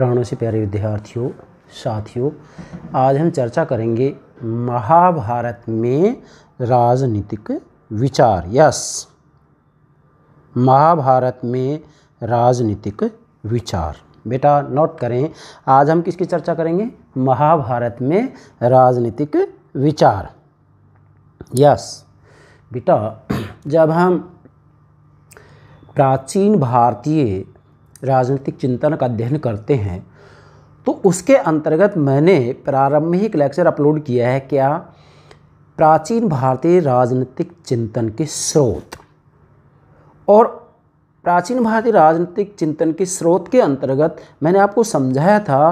प्राणों से प्यारे विद्यार्थियों साथियों आज हम चर्चा करेंगे महाभारत में राजनीतिक विचार यस महाभारत में राजनीतिक विचार बेटा नोट करें आज हम किसकी चर्चा करेंगे महाभारत में राजनीतिक विचार यस बेटा जब हम प्राचीन भारतीय राजनीतिक चिंतन का अध्ययन करते हैं तो उसके अंतर्गत मैंने प्रारंभिक लेक्चर अपलोड किया है क्या प्राचीन भारतीय राजनीतिक चिंतन के स्रोत और प्राचीन भारतीय राजनीतिक चिंतन के स्रोत के अंतर्गत मैंने आपको समझाया था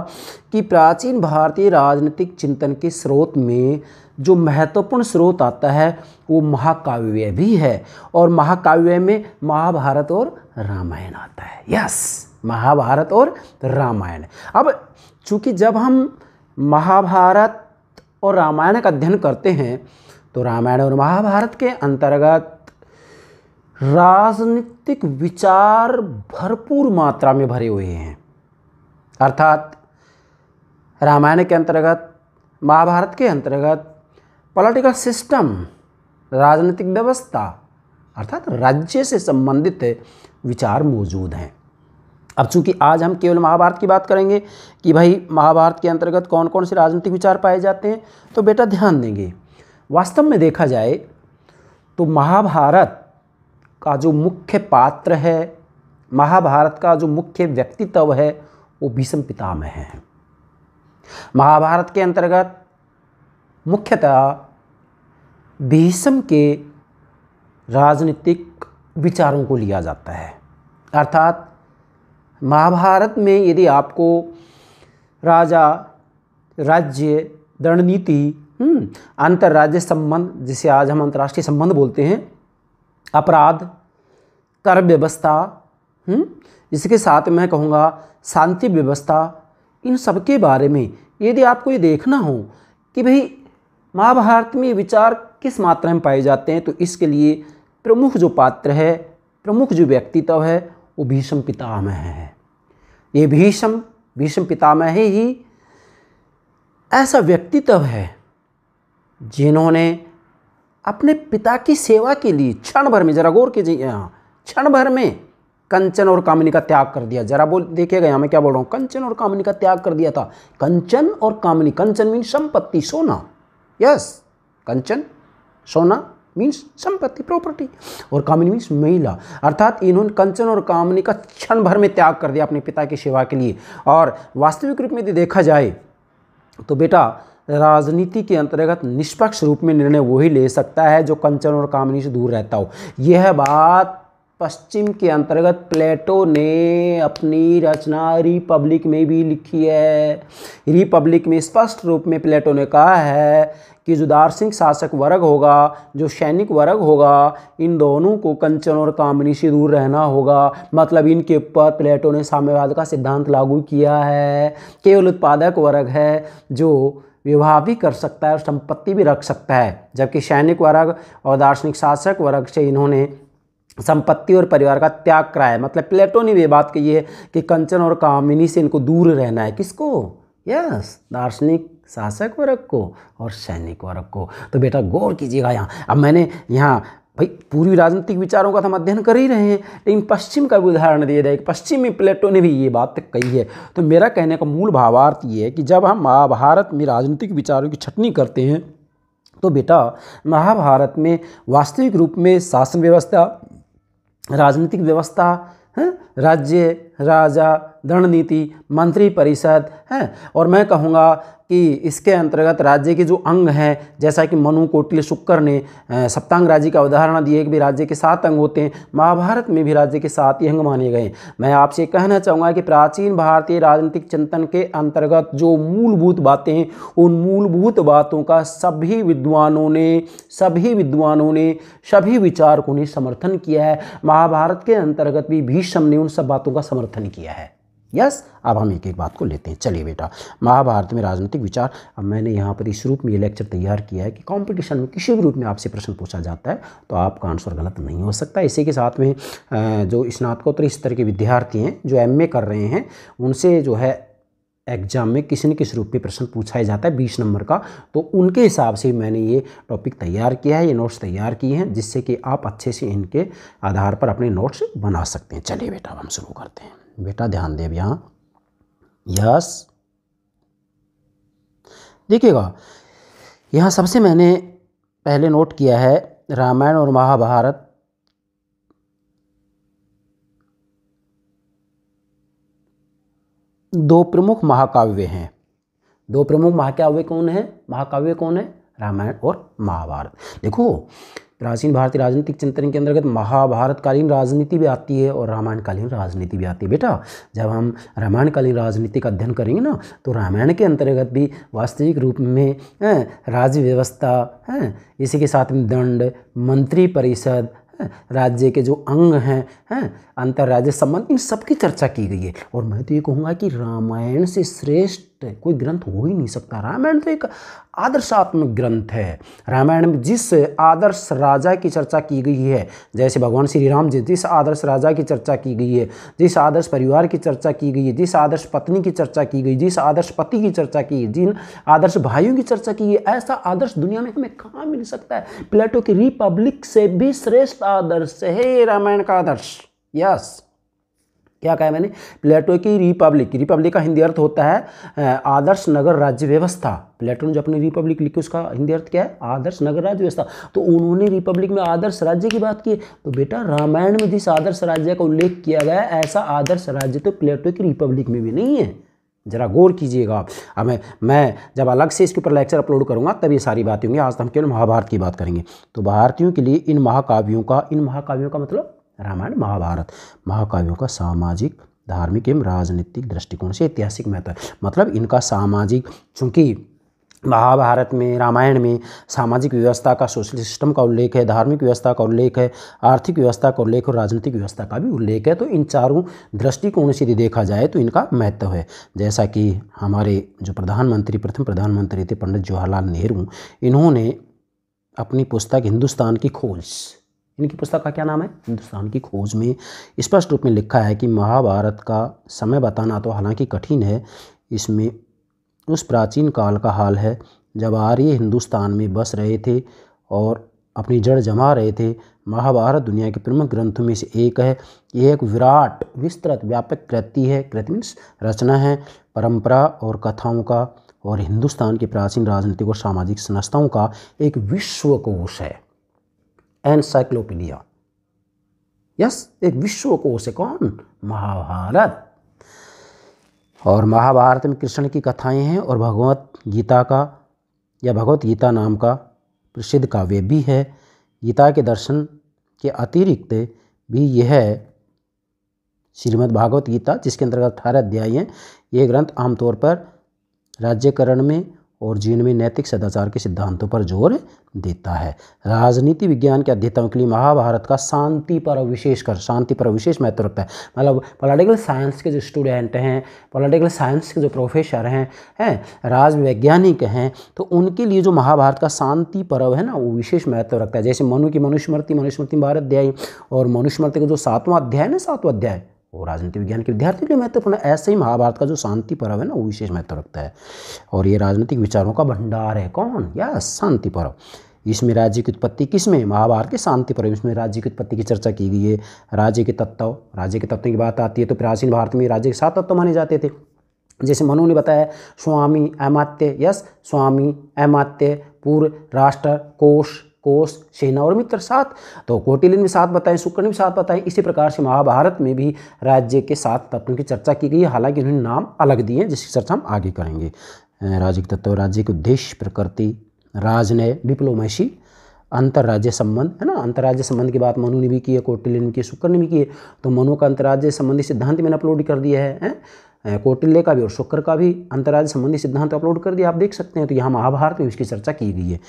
कि प्राचीन भारतीय राजनीतिक चिंतन के स्रोत में जो महत्वपूर्ण स्रोत आता है वो महाकाव्य भी है और महाकाव्य में महाभारत और रामायण आता है यस महाभारत और रामायण अब चूँकि जब हम महाभारत और रामायण का अध्ययन करते हैं तो रामायण और महाभारत के अंतर्गत राजनीतिक विचार भरपूर मात्रा में भरे हुए हैं अर्थात रामायण के अंतर्गत महाभारत के अंतर्गत पॉलिटिकल सिस्टम राजनीतिक व्यवस्था अर्थात राज्य से संबंधित विचार मौजूद हैं अब चूंकि आज हम केवल महाभारत की बात करेंगे कि भाई महाभारत के अंतर्गत कौन कौन से राजनीतिक विचार पाए जाते हैं तो बेटा ध्यान देंगे वास्तव में देखा जाए तो महाभारत का जो मुख्य पात्र है महाभारत का जो मुख्य व्यक्तित्व है वो भीष्म पितामह है महाभारत के अंतर्गत मुख्यतः भीष्म के राजनीतिक विचारों को लिया जाता है अर्थात महाभारत में यदि आपको राजा राज्य रणनीति हम्म, अंतर्राज्य संबंध जिसे आज हम अंतर्राष्ट्रीय संबंध बोलते हैं अपराध कर व्यवस्था हम्म, इसके साथ मैं कहूँगा शांति व्यवस्था इन सब के बारे में यदि आपको ये देखना हो कि भाई महाभारत में विचार किस मात्रा में पाए जाते हैं तो इसके लिए प्रमुख जो पात्र है प्रमुख जो व्यक्तित्व है वो भीषम पितामह है ये भीषम भीषम पितामह ही ऐसा व्यक्तित्व है जिन्होंने अपने पिता की सेवा के लिए क्षण भर में जरा गौर कीजिए यहाँ क्षण भर में कंचन और कामिनी का त्याग कर दिया जरा बोल देखिएगा यहाँ मैं क्या बोल रहा हूँ कंचन और कामिनी का त्याग कर दिया था कंचन और कामिनी कंचन मीन संपत्ति सोना यस कंचन सोना मीन्स संपत्ति प्रॉपर्टी और कामिनी मीन्स महिला अर्थात इन्होंने कंचन और कामनी का क्षण भर में त्याग कर दिया अपने पिता की सेवा के लिए और वास्तविक रूप में यदि देखा जाए तो बेटा राजनीति के अंतर्गत निष्पक्ष रूप में निर्णय वही ले सकता है जो कंचन और कामनी से दूर रहता हो यह बात पश्चिम के अंतर्गत प्लेटो ने अपनी रचना रिपब्लिक में भी लिखी है रिपब्लिक में स्पष्ट रूप में प्लेटो ने कहा है कि जो दार्शनिक शासक वर्ग होगा जो सैनिक वर्ग होगा इन दोनों को कंचन और कामनी से दूर रहना होगा मतलब इनके ऊपर प्लेटो ने साम्यवाद का सिद्धांत लागू किया है केवल उत्पादक वर्ग है जो विवाह भी कर सकता है और संपत्ति भी रख सकता है जबकि सैनिक वर्ग और दार्शनिक शासक वर्ग से इन्होंने संपत्ति और परिवार का त्याग कराया मतलब प्लेटो ने ये बात कही है कि कंचन और कामिनी से इनको दूर रहना है किसको यस दार्शनिक शासक वर्ग को और सैनिक वर्ग को तो बेटा गौर कीजिएगा यहाँ अब मैंने यहाँ भाई पूर्वी राजनीतिक विचारों का तो हम अध्ययन कर ही रहे हैं लेकिन पश्चिम का भी उदाहरण दिया जाए पश्चिम में प्लेटो ने भी ये बात कही है तो मेरा कहने का मूल भावार्थ ये है कि जब हम महाभारत में राजनीतिक विचारों की छटनी करते हैं तो बेटा महाभारत में वास्तविक रूप में शासन व्यवस्था राजनीतिक व्यवस्था है राज्य राजा रणनीति नीति मंत्री परिषद है और मैं कहूँगा कि इसके अंतर्गत राज्य के जो अंग हैं जैसा कि मनु कोटिल शुक्कर ने सप्तांग राज्य का उदाहरण दिए कि भी राज्य के सात अंग होते हैं महाभारत में भी राज्य के सात ही अंग माने गए मैं आपसे कहना चाहूँगा कि प्राचीन भारतीय राजनीतिक चिंतन के अंतर्गत जो मूलभूत बातें हैं उन मूलभूत बातों का सभी विद्वानों ने सभी विद्वानों ने सभी विचारकों ने समर्थन किया है महाभारत के अंतर्गत भी भीष्म ने उन सब बातों का समर्थन किया है यस अब हम एक एक बात को लेते हैं चलिए बेटा महाभारत में राजनीतिक विचार अब मैंने यहाँ पर इस रूप में ये लेक्चर तैयार किया है कि कंपटीशन में किसी भी रूप में आपसे प्रश्न पूछा जाता है तो आपका आंसर गलत नहीं हो सकता इसी के साथ में जो स्नातकोत्तर स्तर के विद्यार्थी हैं जो एम कर रहे हैं उनसे जो है एग्जाम में किसी न किसी रूप में प्रश्न पूछा जाता है बीस नंबर का तो उनके हिसाब से मैंने ये टॉपिक तैयार किया है ये नोट्स तैयार किए हैं जिससे कि आप अच्छे से इनके आधार पर अपने नोट्स बना सकते हैं चलिए बेटा हम शुरू करते हैं बेटा ध्यान दे अब यहाँ यस देखिएगा यहाँ सबसे मैंने पहले नोट किया है रामायण और महाभारत दो प्रमुख महाकाव्य हैं दो प्रमुख महाकाव्य कौन है महाकाव्य कौन है रामायण और महाभारत देखो प्राचीन भारतीय राजनीतिक चिंतन के अंतर्गत महाभारतकालीन राजनीति भी आती है और रामायणकालीन राजनीति भी आती है बेटा जब हम रामायणकालीन राजनीति का अध्ययन करेंगे ना तो रामायण के अंतर्गत भी वास्तविक रूप में राज्य व्यवस्था है इसी के साथ में दंड मंत्री परिषद राज्य के जो अंग हैं हैं अंतर्राज्य संबंध इन सब की चर्चा की गई है और मैं तो ये कहूँगा कि रामायण से श्रेष्ठ विशिष्ट है कोई ग्रंथ हो ही नहीं सकता रामायण तो एक आदर्शात्मक ग्रंथ है रामायण में जिस आदर्श राजा की चर्चा की गई है जैसे भगवान श्री राम जी जिस आदर्श राजा की चर्चा की गई है जिस आदर्श परिवार की चर्चा की गई है जिस आदर्श पत्नी की चर्चा की गई जिस आदर्श पति की चर्चा की गई जिन आदर्श भाइयों की चर्चा की है ऐसा आदर्श दुनिया में हमें कहाँ मिल सकता है प्लेटो की रिपब्लिक से भी श्रेष्ठ आदर्श है रामायण का आदर्श यस क्या कहा मैंने प्लेटो की रिपब्लिक रिपब्लिक का हिंदी अर्थ होता है आदर्श नगर राज्य व्यवस्था प्लेटो ने जो अपनी रिपब्लिक लिखी उसका हिंदी अर्थ क्या है आदर्श नगर राज्य व्यवस्था तो उन्होंने रिपब्लिक में आदर्श राज्य की बात की तो बेटा रामायण में जिस आदर्श राज्य का उल्लेख किया गया ऐसा आदर्श राज्य तो प्लेटो की रिपब्लिक में भी नहीं है जरा गौर कीजिएगा आप अब मैं जब अलग से इसके ऊपर लेक्चर अपलोड करूंगा तब ये सारी बातें होंगी आज तो हम केवल महाभारत की बात करेंगे तो भारतीयों के लिए इन महाकाव्यों का इन महाकाव्यों का मतलब रामायण महाभारत महाकाव्यों का सामाजिक धार्मिक एवं राजनीतिक दृष्टिकोण से ऐतिहासिक महत्व मतलब इनका सामाजिक चूँकि महाभारत में रामायण में सामाजिक व्यवस्था का सोशल सिस्टम का उल्लेख है धार्मिक व्यवस्था का उल्लेख है आर्थिक व्यवस्था का उल्लेख और राजनीतिक व्यवस्था का भी उल्लेख है तो इन चारों दृष्टिकोण से यदि देखा जाए तो इनका महत्व है जैसा कि हमारे जो प्रधानमंत्री प्रथम प्रधानमंत्री थे पंडित जवाहरलाल नेहरू इन्होंने अपनी पुस्तक हिंदुस्तान की खोज इनकी पुस्तक का क्या नाम है हिंदुस्तान की खोज में स्पष्ट रूप में लिखा है कि महाभारत का समय बताना तो हालांकि कठिन है इसमें उस प्राचीन काल का हाल है जब आर्य हिंदुस्तान में बस रहे थे और अपनी जड़ जमा रहे थे महाभारत दुनिया के प्रमुख ग्रंथों में से एक है यह एक विराट विस्तृत व्यापक कृति है कृति मीन्स रचना है परंपरा और कथाओं का और हिंदुस्तान की प्राचीन राजनीतिक और सामाजिक संस्थाओं का एक विश्वकोश है एनसाइक्लोपीडिया यस एक विश्वकोश है कौन महाभारत और महाभारत में कृष्ण की कथाएं हैं और भगवत गीता का या भगवत गीता नाम का प्रसिद्ध काव्य भी है गीता के दर्शन के अतिरिक्त भी यह श्रीमद् भागवत गीता जिसके अंतर्गत अठारह अध्याय हैं ये ग्रंथ आमतौर पर राज्यकरण में और जीवन में नैतिक सदाचार के सिद्धांतों पर जोर देता है राजनीति विज्ञान के अध्येताओं के लिए महाभारत का शांति पर विशेष कर शांति पर विशेष महत्व रखता है मतलब पॉलिटिकल साइंस के जो स्टूडेंट हैं पॉलिटिकल साइंस के जो प्रोफेसर हैं हैं राजवैज्ञानिक हैं तो उनके लिए जो महाभारत का शांति पर्व है ना वो विशेष महत्व रखता है जैसे मनु की मनुस्मृति मनुस्मृति भारत अध्याय और मनुस्मृति का जो सातवां अध्याय है ना सातवा अध्याय और राजनीति विज्ञान के विद्यार्थी के लिए महत्वपूर्ण है ऐसे ही महाभारत का जो शांति पर्व है ना वो विशेष महत्व रखता है और ये राजनीतिक विचारों का भंडार है कौन या शांति पर्व इसमें राज्य की उत्पत्ति किसमें महाभारत के शांति पर्व इसमें राज्य की उत्पत्ति की चर्चा की गई है राज्य के तत्व राज्य के तत्व की बात आती है तो प्राचीन भारत में राज्य के सात तत्व माने जाते थे जैसे मनु ने बताया स्वामी अमात्य यस स्वामी अमात्य पूर्व राष्ट्र कोष कोश सेना और मित्र साथ तो कोटिलिन भी साथ बताएं सुकर्ण भी साथ बताएं इसी प्रकार से महाभारत में भी राज्य के साथ तत्वों की चर्चा की गई है हालांकि उन्होंने नाम अलग दिए हैं जिसकी चर्चा हम आगे करेंगे के तत्व राज्य के उद्देश्य प्रकृति राजनय डिप्लोमेसी अंतर्राज्य संबंध है ना अंतर्राज्य संबंध की बात मनु ने भी की है कोटिल्य ने की शुक्र ने भी की है तो मनु का अंतर्राज्य संबंधी सिद्धांत मैंने अपलोड कर दिया है, कोटिल्य कौटिल्य का भी और शुक्र का भी अंतर्राज्य संबंधी सिद्धांत अपलोड कर दिया आप देख सकते हैं तो यहाँ महाभारत में इसकी चर्चा की गई है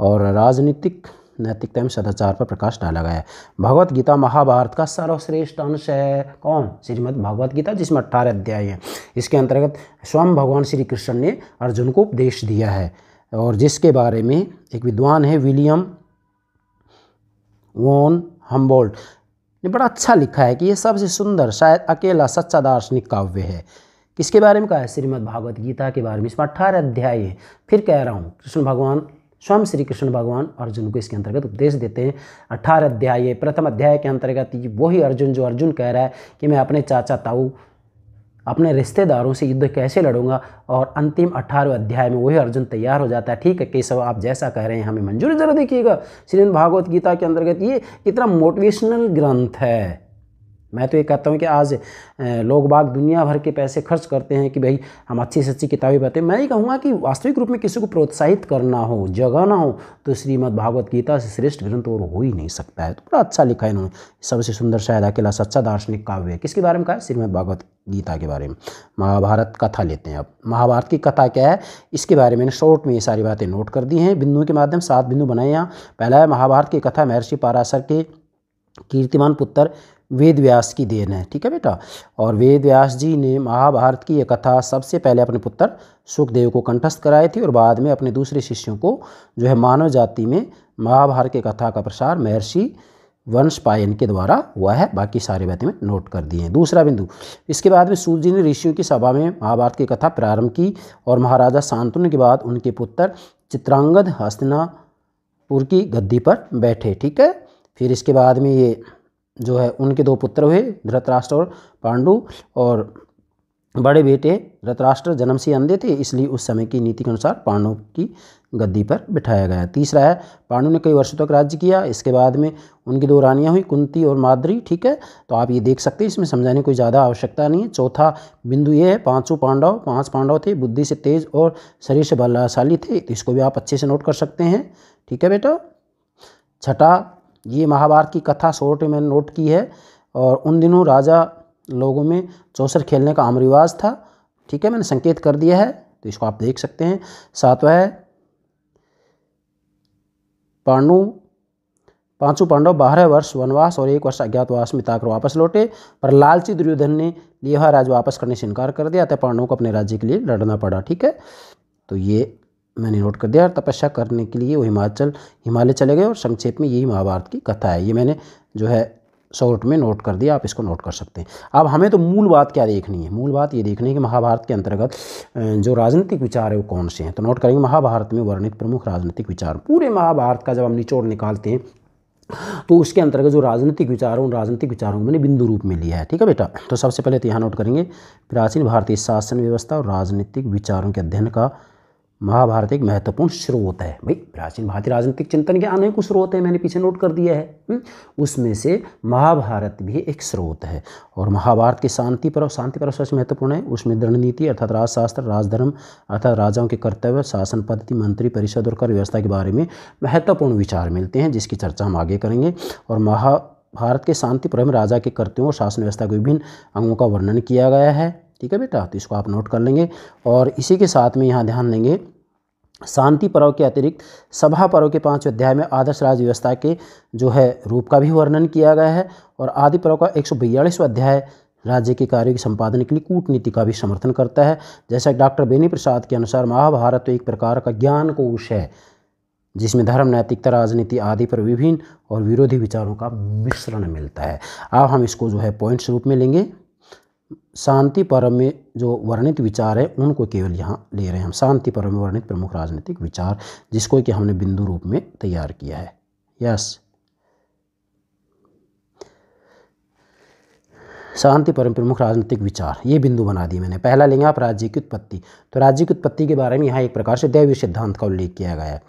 और राजनीतिक नैतिकता में सदाचार पर प्रकाश डाला गया है भगवत गीता महाभारत का सर्वश्रेष्ठ अंश है कौन श्रीमद भगवत गीता जिसमें अट्ठारह अध्याय हैं इसके अंतर्गत स्वयं भगवान श्री कृष्ण ने अर्जुन को उपदेश दिया है और जिसके बारे में एक विद्वान है विलियम वोन हम्बोल्ट ने बड़ा अच्छा लिखा है कि यह सबसे सुंदर शायद अकेला सच्चा दार्शनिक काव्य है किसके बारे में कहा है श्रीमद भागवत गीता के बारे में इसमें अट्ठारह अध्याय है फिर कह रहा हूँ कृष्ण भगवान स्वयं श्री कृष्ण भगवान अर्जुन को इसके अंतर्गत उपदेश देते हैं अठारह अध्याय प्रथम अध्याय के अंतर्गत वही अर्जुन जो अर्जुन कह रहा है कि मैं अपने चाचा ताऊ अपने रिश्तेदारों से युद्ध कैसे लड़ूंगा और अंतिम अठारहवें अध्याय में वही अर्जुन तैयार हो जाता है ठीक है केशव आप जैसा कह रहे हैं हमें मंजूर जरा देखिएगा श्रीमद भागवत गीता के अंतर्गत ये कितना मोटिवेशनल ग्रंथ है मैं तो ये कहता हूँ कि आज लोग बाग दुनिया भर के पैसे खर्च करते हैं कि भाई हम अच्छी से अच्छी किताबें पढ़ते हैं मैं ये कहूँगा कि वास्तविक रूप में किसी को प्रोत्साहित करना हो जगाना हो तो श्रीमद् भागवत गीता से श्रेष्ठ ग्रंथ और हो ही नहीं सकता है तो बड़ा अच्छा लिखा है इन्होंने सबसे सुंदर शायद अकेला सच्चा दार्शनिक काव्य है किसके बारे में कहा श्रीमद भागवत गीता के बारे में महाभारत कथा लेते हैं अब महाभारत की कथा क्या है इसके बारे में शॉर्ट में ये सारी बातें नोट कर दी हैं बिंदुओं के माध्यम सात बिंदु बनाए यहाँ पहला है महाभारत की कथा महर्षि पाराशर के कीर्तिमान पुत्र वेद व्यास की देन है ठीक है बेटा और वेद व्यास जी ने महाभारत की यह कथा सबसे पहले अपने पुत्र सुखदेव को कंठस्थ कराई थी और बाद में अपने दूसरे शिष्यों को जो है मानव जाति में महाभारत की कथा का प्रसार महर्षि वंश पायन के द्वारा हुआ है बाकी सारे बातें मैं नोट कर दिए हैं दूसरा बिंदु इसके बाद में सूर्य जी ने ऋषियों की सभा में महाभारत की कथा प्रारंभ की और महाराजा शांतनु के बाद उनके पुत्र चित्रांगद हस्तनापुर की गद्दी पर बैठे ठीक है फिर इसके बाद में ये जो है उनके दो पुत्र हुए धृतराष्ट्र और पांडु और बड़े बेटे धृतराष्ट्र जन्म से अंधे थे इसलिए उस समय की नीति के अनुसार पांडव की गद्दी पर बिठाया गया तीसरा है पांडु ने कई वर्षों तक राज्य किया इसके बाद में उनकी दो रानियाँ हुई कुंती और माद्री ठीक है तो आप ये देख सकते हैं इसमें समझाने की कोई ज़्यादा आवश्यकता नहीं है चौथा बिंदु ये है पांचों पांडव पांच पांडव थे बुद्धि से तेज और शरीर से बलशाली थे तो इसको भी आप अच्छे से नोट कर सकते हैं ठीक है बेटा छठा ये महाभारत की कथा सोर्ट में नोट की है और उन दिनों राजा लोगों में चौसर खेलने का आम रिवाज था ठीक है मैंने संकेत कर दिया है तो इसको आप देख सकते हैं सातवा है पांडु पांचों पांडव बारह वर्ष वनवास और एक वर्ष अज्ञातवास में ताकर वापस लौटे पर लालची दुर्योधन ने यह राज वापस करने से इनकार कर दिया अतः पांडवों को अपने राज्य के लिए लड़ना पड़ा ठीक है तो ये मैंने नोट कर दिया और तपस्या करने के लिए वो हिमाचल हिमालय चले गए और संक्षेप में यही महाभारत की कथा है ये मैंने जो है शॉर्ट में नोट कर दिया आप इसको नोट कर सकते हैं अब हमें तो मूल बात क्या देखनी है मूल बात ये देखनी है कि महाभारत के अंतर्गत जो राजनीतिक विचार है वो कौन से हैं तो नोट करेंगे महाभारत में वर्णित प्रमुख राजनीतिक विचार पूरे महाभारत का जब हम निचोड़ निकालते हैं तो उसके अंतर्गत जो राजनीतिक विचार उन राजनीतिक विचारों को मैंने बिंदु रूप में लिया है ठीक है बेटा तो सबसे पहले तो यहाँ नोट करेंगे प्राचीन भारतीय शासन व्यवस्था और राजनीतिक विचारों के अध्ययन का महाभारत एक महत्वपूर्ण स्रोत है भाई प्राचीन भारतीय राजनीतिक चिंतन के अनेक स्रोत हैं मैंने पीछे नोट कर दिया है हम्म, उसमें से महाभारत भी एक स्रोत है और महाभारत के शांति पर शांति पर सबसे महत्वपूर्ण है उसमें दृढ़नीति अर्थात राजशास्त्र राजधर्म अर्थात राजाओं के कर्तव्य शासन पद्धति मंत्री परिषद और कर व्यवस्था के बारे में महत्वपूर्ण विचार मिलते हैं जिसकी चर्चा हम आगे करेंगे और महा भारत के शांति प्रेम राजा के कर्तव्यों और शासन व्यवस्था के विभिन्न अंगों का वर्णन किया गया है ठीक है बेटा तो इसको आप नोट कर लेंगे और इसी के साथ में यहाँ ध्यान देंगे शांति पर्व के अतिरिक्त सभा पर्व के पाँच अध्याय में आदर्श राज व्यवस्था के जो है रूप का भी वर्णन किया गया है और आदि पर्व का एक अध्याय राज्य के कार्यों के संपादन के लिए कूटनीति का भी समर्थन करता है जैसा डॉक्टर बेनी प्रसाद के अनुसार महाभारत तो एक प्रकार का ज्ञान कोश है जिसमें धर्म नैतिकता राजनीति आदि पर विभिन्न और विरोधी विचारों का मिश्रण मिलता है अब हम इसको जो है पॉइंट्स रूप में लेंगे शांति पर्व में जो वर्णित विचार है उनको केवल यहाँ ले रहे हैं हम शांति पर्व में वर्णित प्रमुख राजनीतिक विचार जिसको कि हमने बिंदु रूप में तैयार किया है यस शांति परम प्रमुख राजनीतिक विचार ये बिंदु बना दिए मैंने पहला लेंगे आप राज्य की उत्पत्ति तो राज्य की उत्पत्ति के बारे में यहाँ एक प्रकार से दैवीय सिद्धांत का उल्लेख किया गया है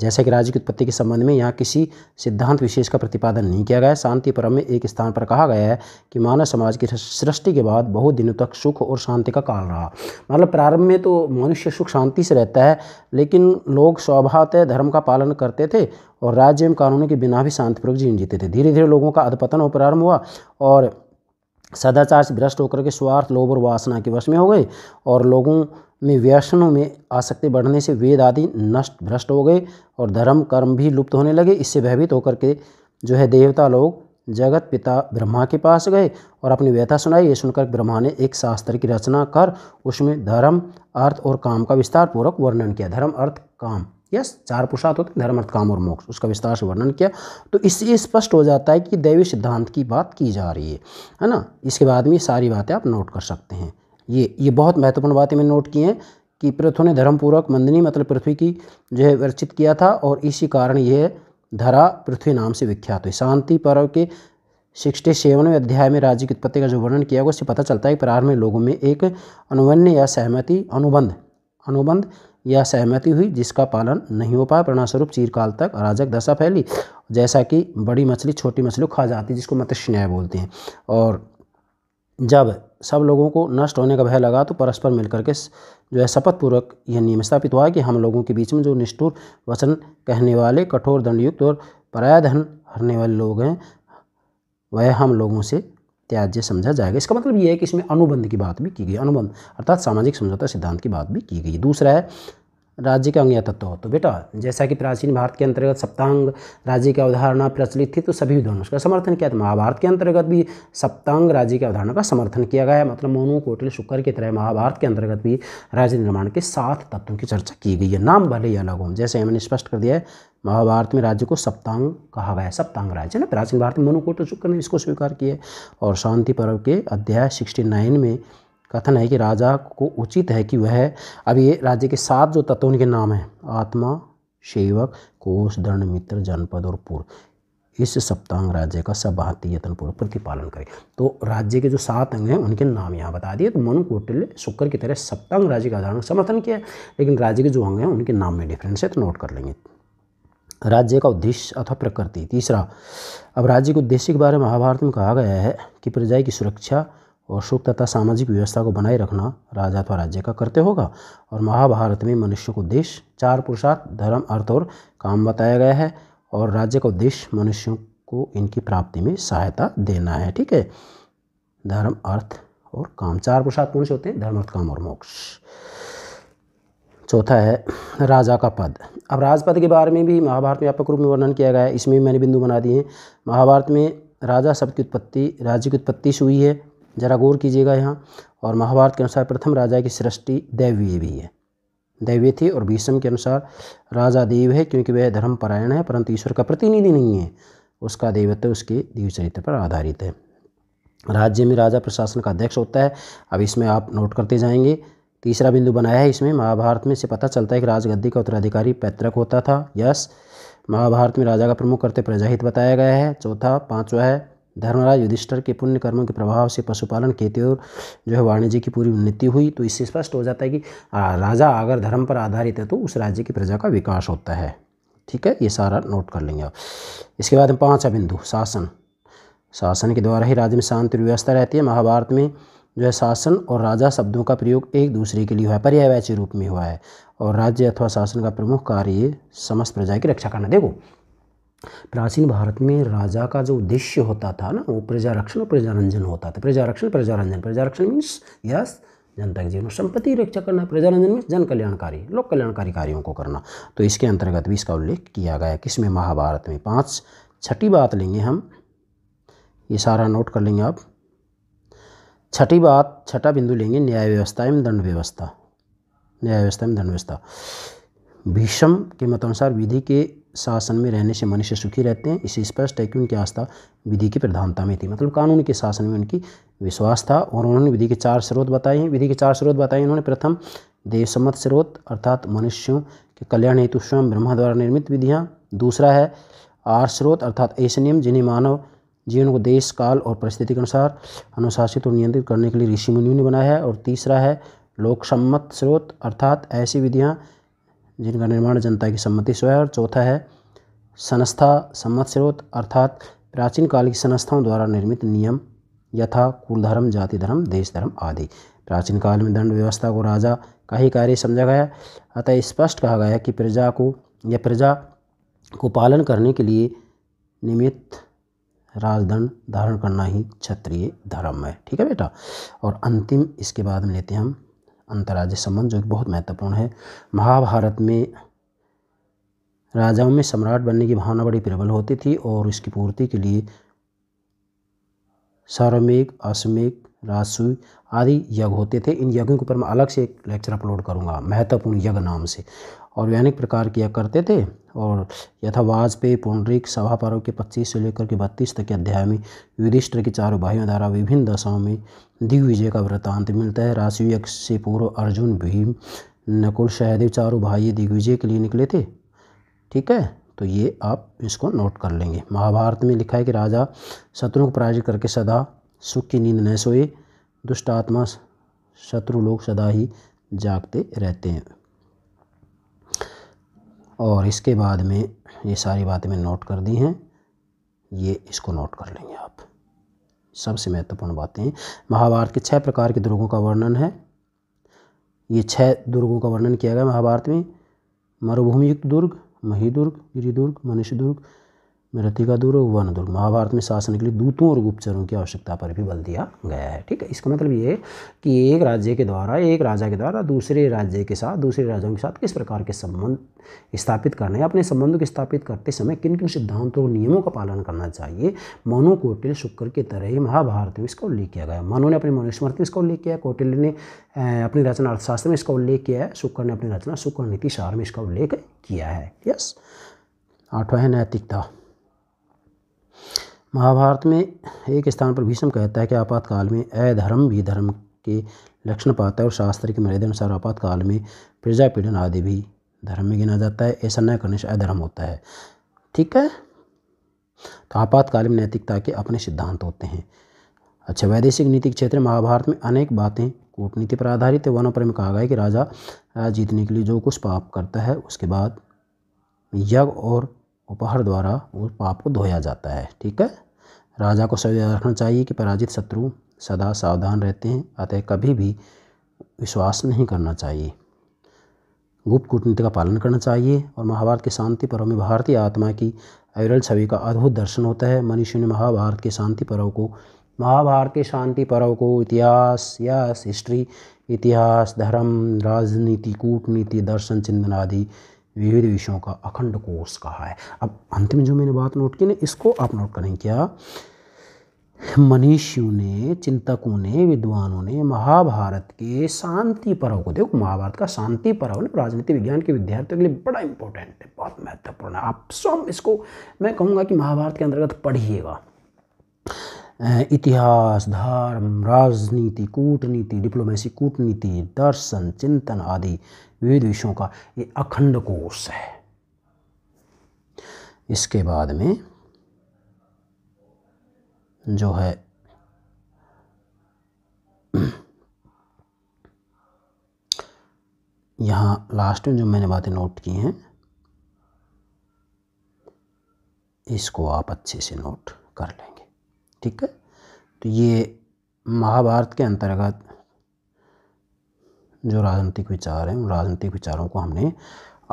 जैसे कि राज्य की उत्पत्ति के संबंध में यहाँ किसी सिद्धांत विशेष का प्रतिपादन नहीं किया गया है शांति परम में एक स्थान पर कहा गया है कि मानव समाज की सृष्टि के बाद बहुत दिनों तक सुख और शांति का काल रहा मतलब प्रारंभ में तो मनुष्य सुख शांति से रहता है लेकिन लोग स्वभावतः धर्म का पालन करते थे और राज्य एवं कानूनों के बिना भी शांतिपूर्वक जीवन जीते थे धीरे धीरे लोगों का अधपतन और प्रारंभ हुआ और सदाचार से भ्रष्ट होकर के स्वार्थ लोभ और वासना के वश में हो गए और लोगों में व्यसनों में आसक्ति बढ़ने से वेद आदि नष्ट भ्रष्ट हो गए और धर्म कर्म भी लुप्त होने लगे इससे भयभीत होकर के जो है देवता लोग जगत पिता ब्रह्मा के पास गए और अपनी व्यथा सुनाई ये सुनकर ब्रह्मा ने एक शास्त्र की रचना कर उसमें धर्म अर्थ और काम का विस्तार पूर्वक वर्णन किया धर्म अर्थ काम यस चार पुरुषार्थ होते हैं धर्म अर्थ काम और मोक्ष उसका विस्तार से वर्णन किया तो इससे स्पष्ट हो जाता है कि दैवी सिद्धांत की बात की जा रही है है ना इसके बाद में ये सारी बातें आप नोट कर सकते हैं ये ये बहुत महत्वपूर्ण बातें मैंने नोट की हैं कि पृथ्वी ने धर्मपूर्वक मंदनी मतलब पृथ्वी की जो है वर्चित किया था और इसी कारण यह धरा पृथ्वी नाम से विख्यात हुई शांति पर्व के सिक्सटी सेवनवें अध्याय में राज्य की उत्पत्ति का जो वर्णन किया गया उससे पता चलता है कि प्रारंभ में लोगों में एक अनुवन्य या सहमति अनुबंध अनुबंध यह सहमति हुई जिसका पालन नहीं हो पाया परिणामस्वरूप चीरकाल तक अराजक दशा फैली जैसा कि बड़ी मछली छोटी मछली खा जाती जिसको मत्स्य न्याय बोलते हैं और जब सब लोगों को नष्ट होने का भय लगा तो परस्पर मिलकर के जो है शपथपूर्वक यह नियम स्थापित हुआ कि हम लोगों के बीच में जो निष्ठुर वचन कहने वाले कठोर दंडयुक्त और पराया धन हरने वाले लोग हैं वह हम लोगों से त्याज्य समझा जाएगा इसका मतलब ये है कि इसमें अनुबंध की बात भी की गई अनुबंध अर्थात सामाजिक समझौता सिद्धांत की बात भी की गई दूसरा है राज्य का अंगया तत्व हो तो बेटा जैसा कि प्राचीन भारत के अंतर्गत सप्तांग राज्य की अवधारणा प्रचलित थी तो सभी विद्वानों उसका समर्थन किया था तो महाभारत के अंतर्गत भी सप्तांग राज्य की अवधारणा का समर्थन किया गया है मतलब मोनू कोटिल शुक्र की तरह महाभारत के अंतर्गत भी राज्य निर्माण के सात तत्वों की चर्चा की गई है नाम भले ही अलग हो जैसे मैंने स्पष्ट कर दिया है महाभारत में राज्य को सप्तांग कहा गया है सप्तांग राज्य ना प्राचीन भारत में मोनू कोटिल शुक्र ने इसको स्वीकार किया और शांति पर्व के अध्याय सिक्सटी में कथन है कि राजा को उचित है कि वह अब ये राज्य के सात जो तत्व उनके नाम हैं आत्मा सेवक कोष दंड मित्र जनपद और पूर्व इस सप्तांग राज्य का सब भांति यत्नपूर्वक प्रतिपालन करें तो राज्य के जो सात अंग हैं उनके नाम यहाँ बता दिए तो मनु कौटिल्य शुक्र की तरह सप्तांग राज्य का उदाहरण समर्थन किया लेकिन राज्य के जो अंग हैं उनके नाम में डिफरेंस है तो नोट कर लेंगे राज्य का उद्देश्य अथवा प्रकृति तीसरा अब राज्य के उद्देश्य के बारे में महाभारत में कहा गया है कि प्रजा की सुरक्षा और सुख तथा सामाजिक व्यवस्था को बनाए रखना राजा अथवा राज्य का कर्तव्य होगा और महाभारत में मनुष्य को देश चार पुरुषार्थ धर्म अर्थ और काम बताया गया है और राज्य का उद्देश्य मनुष्यों को इनकी प्राप्ति में सहायता देना है ठीक है धर्म अर्थ और काम चार पुरुषार्थ कौन से होते हैं धर्म अर्थ काम और मोक्ष चौथा है राजा का पद अब राजपद के बारे में भी महाभारत में व्यापक रूप में वर्णन किया गया है इसमें भी मैंने बिंदु बना दिए हैं महाभारत में राजा शब्द की उत्पत्ति राज्य की उत्पत्ति से हुई है जरा गौर कीजिएगा यहाँ और महाभारत के अनुसार प्रथम राजा की सृष्टि दैवीय भी है दैवीय थी और भीष्म के अनुसार राजा देव है क्योंकि वह धर्मपरायण है परंतु ईश्वर का प्रतिनिधि नहीं है उसका देवत्व उसके देव चरित्र पर आधारित है राज्य में राजा प्रशासन का अध्यक्ष होता है अब इसमें आप नोट करते जाएंगे तीसरा बिंदु बनाया है इसमें महाभारत में से पता चलता है कि राजगद्दी का उत्तराधिकारी पैतृक होता था यस महाभारत में राजा का प्रमुख करते प्रजाहित बताया गया है चौथा पांचवा है धर्मराज युधिष्ठर के पुण्य कर्मों के प्रभाव से पशुपालन खेती और जो है वाणिज्य की पूरी उन्नति हुई तो इससे स्पष्ट हो जाता है कि राजा अगर धर्म पर आधारित है तो उस राज्य की प्रजा का विकास होता है ठीक है ये सारा नोट कर लेंगे आप इसके बाद हम पाँचवा बिंदु शासन शासन के द्वारा ही राज्य में शांति व्यवस्था रहती है महाभारत में जो है शासन और राजा शब्दों का प्रयोग एक दूसरे के लिए हुआ है पर्यायवाची रूप में हुआ है और राज्य अथवा शासन का प्रमुख कार्य समस्त प्रजा की रक्षा करना देखो प्राचीन भारत में राजा का जो उद्देश्य होता था ना वो प्रजा रक्षण और प्रजारंजन होता था प्रजा रक्षण प्रजारंजन प्रजारक्षण मीन्स यस जनता के जीवन संपत्ति रक्षा करना प्रजारंजन में जन कल्याणकारी लोक कल्याणकारी कार्यों को करना तो इसके अंतर्गत भी इसका उल्लेख किया गया किसमें महाभारत में पाँच छठी बात लेंगे हम ये सारा नोट कर लेंगे आप छठी बात छठा बिंदु लेंगे न्याय व्यवस्था एवं दंड व्यवस्था न्याय व्यवस्था एवं दंड व्यवस्था भीषम के मतानुसार विधि के शासन में रहने से मनुष्य सुखी रहते हैं इसे स्पष्ट है कि उनकी आस्था विधि की प्रधानता में थी मतलब कानून के शासन में उनकी विश्वास था और उन्होंने विधि के चार स्रोत बताए हैं विधि के चार स्रोत बताए उन्होंने प्रथम देवसम्मत स्रोत अर्थात मनुष्यों के कल्याण हेतु स्वयं ब्रह्मा द्वारा निर्मित विधियाँ दूसरा है आर स्रोत अर्थात ऐसे नियम जिन्हें मानव जीवन को देश काल और परिस्थिति के अनुसार अनुशासित और नियंत्रित करने के लिए ऋषि मुनियों ने बनाया है और तीसरा है लोकसम्मत स्रोत अर्थात ऐसी विधियाँ जिनका निर्माण जनता की सम्मति से है और चौथा है संस्था सम्मत स्रोत अर्थात प्राचीन काल की संस्थाओं द्वारा निर्मित नियम यथा कुल धर्म जाति धर्म देश धर्म आदि प्राचीन काल में दंड व्यवस्था को राजा का ही कार्य समझा गया अतः स्पष्ट कहा गया कि प्रजा को या प्रजा को पालन करने के लिए निमित्त राजदंड धारण करना ही क्षत्रिय धर्म है ठीक है बेटा और अंतिम इसके बाद में लेते हैं हम अंतर्राज्य संबंध जो कि बहुत महत्वपूर्ण है महाभारत में राजाओं में सम्राट बनने की भावना बड़ी प्रबल होती थी और इसकी पूर्ति के लिए सार्वमिक अश्वमेघ राजसुई आदि यज्ञ होते थे इन यज्ञों के ऊपर मैं अलग से एक लेक्चर अपलोड करूँगा महत्वपूर्ण यज्ञ नाम से और वैनिक प्रकार के यज्ञ करते थे और यथा वाजपेयी पुण्डरिक सभा पर्व के पच्चीस से लेकर के बत्तीस तक के अध्याय में युधिष्ठ के चारों भाइयों द्वारा विभिन्न दशाओं में दिग्विजय का वृत्तांत मिलता है राशि यक्ष से पूर्व अर्जुन भीम नकुल सहदेव चारों भाई दिग्विजय के लिए निकले थे ठीक है तो ये आप इसको नोट कर लेंगे महाभारत में लिखा है कि राजा शत्रु को पराजित करके सदा सुख की नींद न सोए दुष्ट आत्मा शत्रु लोग सदा ही जागते रहते हैं और इसके बाद में ये सारी बातें मैंने नोट कर दी हैं ये इसको नोट कर लेंगे आप सबसे महत्वपूर्ण बातें महाभारत के छह प्रकार के दुर्गों का वर्णन है ये छह दुर्गों का वर्णन किया गया महाभारत में मरुभूमि युक्त दुर्ग मही दुर्ग गिरिदुर्ग मनुष्य दुर्ग मृत्यु का दूर वन दूर महाभारत में शासन के लिए दूतों और गुप्तचरों की आवश्यकता पर भी बल दिया गया है ठीक है इसका मतलब ये कि एक राज्य के द्वारा एक राजा के द्वारा दूसरे राज्य के साथ दूसरे राज्यों के साथ किस प्रकार के संबंध स्थापित करने अपने संबंधों को स्थापित करते समय किन किन सिद्धांतों और नियमों का पालन करना चाहिए मनो कोटिल शुक्र की तरह ही महाभारत में इसका उल्लेख किया गया मनु ने अपने मनुस्मृति में इसका उल्लेख किया कोटिल ने अपनी रचना अर्थशास्त्र में इसका उल्लेख किया है शुक्र ने अपनी रचना शुक्र नीति सार में इसका उल्लेख किया है यस आठवा है नैतिकता महाभारत में एक स्थान पर भीष्म कहता है कि आपातकाल में अधर्म भी धर्म के लक्षण पाता है और शास्त्र के मर्यादा अनुसार आपातकाल में प्रजापीडन आदि भी धर्म में गिना जाता है ऐसा न करने से अधर्म होता है ठीक है तो आपातकाल में नैतिकता के अपने सिद्धांत होते हैं अच्छा वैदेशिक नीति के क्षेत्र में महाभारत में अनेक बातें कूटनीति पर आधारित है वनों पर में कहा गया है कि राजा राज जीतने के लिए जो कुछ पाप करता है उसके बाद यज्ञ और उपहार द्वारा उस पाप को धोया जाता है ठीक है राजा को याद रखना चाहिए कि पराजित शत्रु सदा सावधान रहते हैं अतः कभी भी विश्वास नहीं करना चाहिए गुप्त कूटनीति का पालन करना चाहिए और महाभारत के शांति पर्व में भारतीय आत्मा की अविरल छवि का अद्भुत दर्शन होता है मनुष्य ने महाभारत के शांति पर्व को महाभारत के शांति पर्व को इतिहास यस हिस्ट्री इतिहास धर्म राजनीति कूटनीति दर्शन चिंतन आदि विविध विषयों का अखंड कोर्स कहा है अब अंत में जो मैंने बात नोट की ना इसको आप नोट करें क्या मनीषियों ने चिंतकों ने विद्वानों ने महाभारत के शांति पर्व को देखो महाभारत का शांति पर्व ना राजनीति विज्ञान के विद्यार्थियों के लिए बड़ा इंपॉर्टेंट है बहुत महत्वपूर्ण है आप स्वयं इसको मैं कहूँगा कि महाभारत के अंतर्गत पढ़िएगा इतिहास धर्म राजनीति कूटनीति डिप्लोमेसी कूटनीति दर्शन चिंतन आदि विविध विषयों का ये अखंड कोर्स है इसके बाद में जो है यहाँ लास्ट में जो मैंने बातें नोट की हैं इसको आप अच्छे से नोट कर लेंगे ठीक है तो ये महाभारत के अंतर्गत जो राजनीतिक विचार हैं उन राजनीतिक विचारों को हमने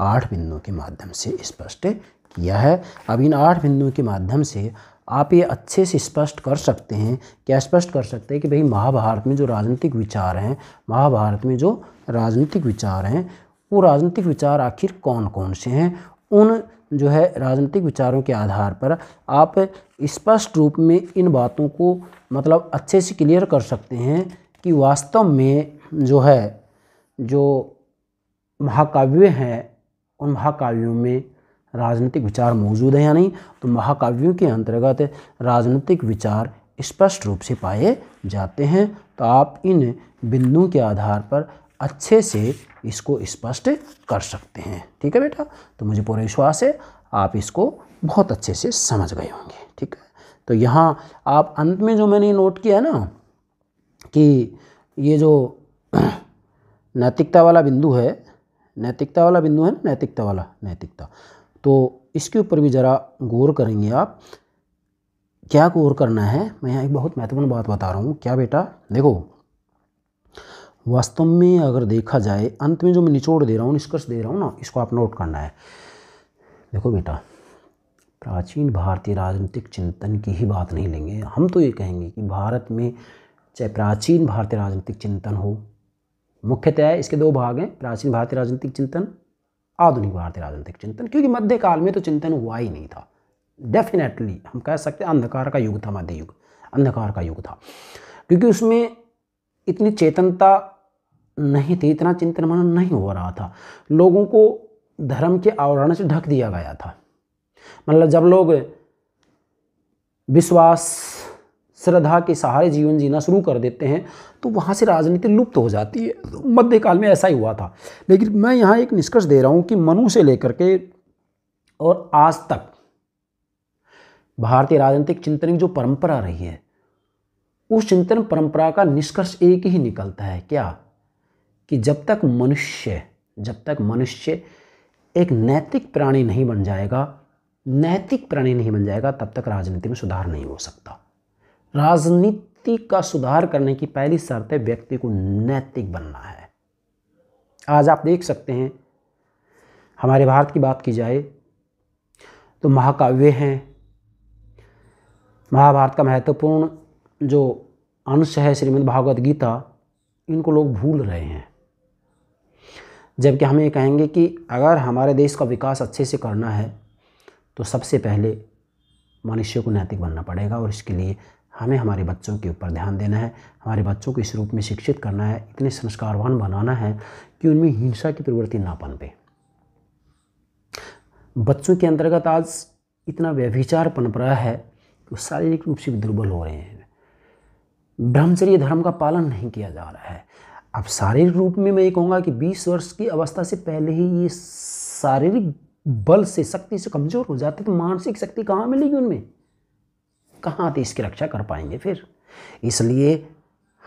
आठ बिंदुओं के माध्यम से स्पष्ट किया है अब इन आठ बिंदुओं के माध्यम से आप ये अच्छे से स्पष्ट कर सकते हैं क्या स्पष्ट कर सकते हैं कि भाई महाभारत में जो राजनीतिक विचार हैं महाभारत में जो राजनीतिक विचार हैं वो राजनीतिक विचार आखिर कौन कौन से हैं उन जो है राजनीतिक विचारों के आधार पर आप स्पष्ट रूप में इन बातों को मतलब अच्छे से क्लियर कर सकते हैं कि वास्तव में जो है जो महाकाव्य हैं उन महाकाव्यों में राजनीतिक विचार मौजूद है या नहीं तो महाकाव्यों के अंतर्गत राजनीतिक विचार स्पष्ट रूप से पाए जाते हैं तो आप इन बिंदुओं के आधार पर अच्छे से इसको स्पष्ट कर सकते हैं ठीक है बेटा तो मुझे पूरा विश्वास है आप इसको बहुत अच्छे से समझ गए होंगे ठीक है तो यहाँ आप अंत में जो मैंने नोट किया ना कि ये जो नैतिकता वाला बिंदु है नैतिकता वाला बिंदु है ना नैतिकता वाला नैतिकता तो इसके ऊपर भी ज़रा गौर करेंगे आप क्या गौर करना है मैं यहाँ एक बहुत महत्वपूर्ण बात बता रहा हूँ क्या बेटा देखो वास्तव में अगर देखा जाए अंत में जो मैं निचोड़ दे रहा हूँ निष्कर्ष दे रहा हूँ ना इसको आप नोट करना है देखो बेटा प्राचीन भारतीय राजनीतिक चिंतन की ही बात नहीं लेंगे हम तो ये कहेंगे कि भारत में चाहे प्राचीन भारतीय राजनीतिक चिंतन हो मुख्यतः इसके दो भाग हैं प्राचीन भारतीय राजनीतिक चिंतन आधुनिक भारतीय राजनीतिक चिंतन क्योंकि मध्यकाल में तो चिंतन हुआ ही नहीं था डेफिनेटली हम कह सकते हैं अंधकार का युग था मध्य युग अंधकार का युग था क्योंकि उसमें इतनी चेतनता नहीं थे इतना चिंतन मनन नहीं हो रहा था लोगों को धर्म के आवरण से ढक दिया गया था मतलब जब लोग विश्वास श्रद्धा के सहारे जीवन जीना शुरू कर देते हैं तो वहाँ से राजनीति लुप्त हो जाती है तो मध्यकाल में ऐसा ही हुआ था लेकिन मैं यहाँ एक निष्कर्ष दे रहा हूँ कि मनु से लेकर के और आज तक भारतीय राजनीतिक चिंतन की जो परंपरा रही है उस चिंतन परंपरा का निष्कर्ष एक ही निकलता है क्या कि जब तक मनुष्य जब तक मनुष्य एक नैतिक प्राणी नहीं बन जाएगा नैतिक प्राणी नहीं बन जाएगा तब तक राजनीति में सुधार नहीं हो सकता राजनीति का सुधार करने की पहली शर्त है व्यक्ति को नैतिक बनना है आज आप देख सकते हैं हमारे भारत की बात की जाए तो महाकाव्य हैं महाभारत का महत्वपूर्ण जो अंश है श्रीमद् भागवत गीता इनको लोग भूल रहे हैं जबकि हम ये कहेंगे कि अगर हमारे देश का विकास अच्छे से करना है तो सबसे पहले मनुष्य को नैतिक बनना पड़ेगा और इसके लिए हमें हमारे बच्चों के ऊपर ध्यान देना है हमारे बच्चों को इस रूप में शिक्षित करना है इतने संस्कारवान बनाना है कि उनमें हिंसा की प्रवृत्ति ना पनपे बच्चों के अंतर्गत आज इतना व्यभिचार पनप रहा है कि वो शारीरिक रूप से भी दुर्बल हो रहे हैं ब्रह्मचर्य धर्म का पालन नहीं किया जा रहा है अब शारीरिक रूप में मैं ये कहूँगा कि 20 वर्ष की अवस्था से पहले ही ये शारीरिक बल से शक्ति से कमज़ोर हो जाते तो मानसिक शक्ति कहाँ मिलेगी उनमें कहाँ आते इसकी रक्षा कर पाएंगे फिर इसलिए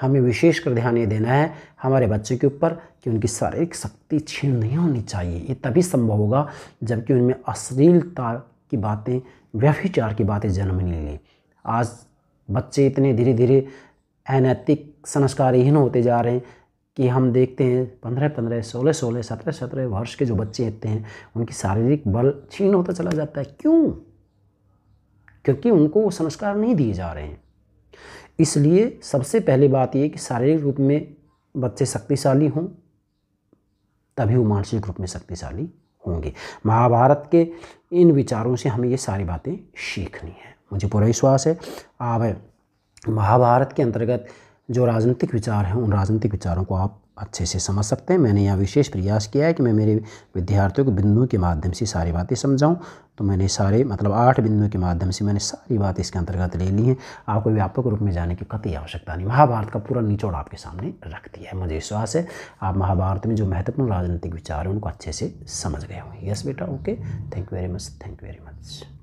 हमें विशेष कर ध्यान ये देना है हमारे बच्चों के ऊपर कि उनकी शारीरिक शक्ति छीन नहीं होनी चाहिए ये तभी संभव होगा जबकि उनमें अश्लीलता की बातें व्यभिचार की बातें जन्म नहीं लें आज बच्चे इतने धीरे धीरे अनैतिक संस्कारहीन होते जा रहे हैं कि हम देखते हैं पंद्रह पंद्रह सोलह सोलह सत्रह सत्रह वर्ष के जो बच्चे होते हैं उनकी शारीरिक बल छीन होता चला जाता है क्यों क्योंकि उनको वो संस्कार नहीं दिए जा रहे हैं इसलिए सबसे पहली बात ये कि शारीरिक रूप में बच्चे शक्तिशाली हों तभी वो मानसिक रूप में शक्तिशाली होंगे महाभारत के इन विचारों से हमें ये सारी बातें सीखनी है मुझे पूरा विश्वास है आप महाभारत के अंतर्गत जो राजनीतिक विचार हैं उन राजनीतिक विचारों को आप अच्छे से समझ सकते हैं मैंने यहाँ विशेष प्रयास किया है कि मैं मेरे विद्यार्थियों को बिंदुओं के माध्यम से सारी बातें समझाऊं तो मैंने सारे मतलब आठ बिंदुओं के माध्यम से मैंने सारी बातें इसके अंतर्गत ले ली हैं आपको व्यापक रूप में जाने की कति आवश्यकता नहीं महाभारत का पूरा निचोड़ आपके सामने रख दिया है मुझे विश्वास है आप महाभारत में जो महत्वपूर्ण राजनीतिक विचार हैं उनको अच्छे से समझ गए होंगे यस बेटा okay thank you very much thank you very much